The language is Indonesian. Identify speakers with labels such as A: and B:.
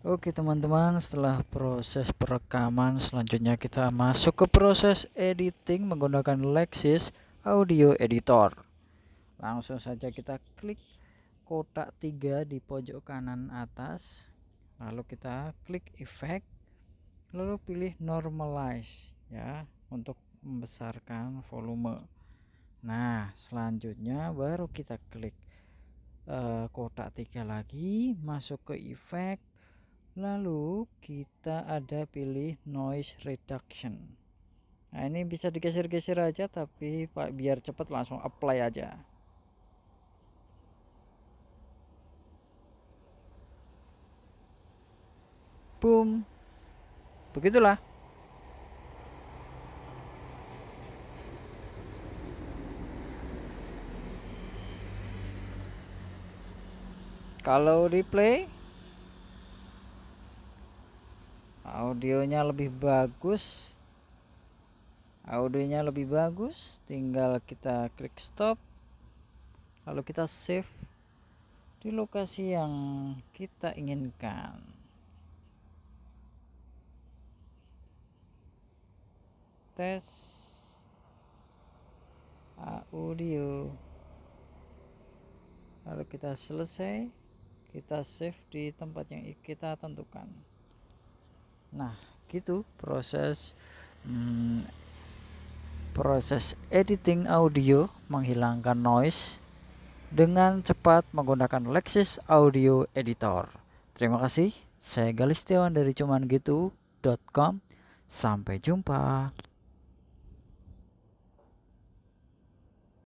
A: Oke teman-teman setelah proses perekaman selanjutnya kita masuk ke proses editing menggunakan Lexis Audio Editor langsung saja kita klik kotak tiga di pojok kanan atas lalu kita klik efek, lalu pilih normalize ya untuk membesarkan volume nah selanjutnya baru kita klik eh, kotak tiga lagi masuk ke efek lalu kita ada pilih noise reduction nah ini bisa digeser-geser aja tapi biar cepat langsung apply aja boom begitulah kalau replay audionya lebih bagus audionya lebih bagus tinggal kita klik stop lalu kita save di lokasi yang kita inginkan tes audio lalu kita selesai kita save di tempat yang kita tentukan nah gitu proses hmm, proses editing audio menghilangkan noise dengan cepat menggunakan Lexis Audio Editor. Terima kasih. Saya Galistiawan dari cumangitu.com. Sampai jumpa.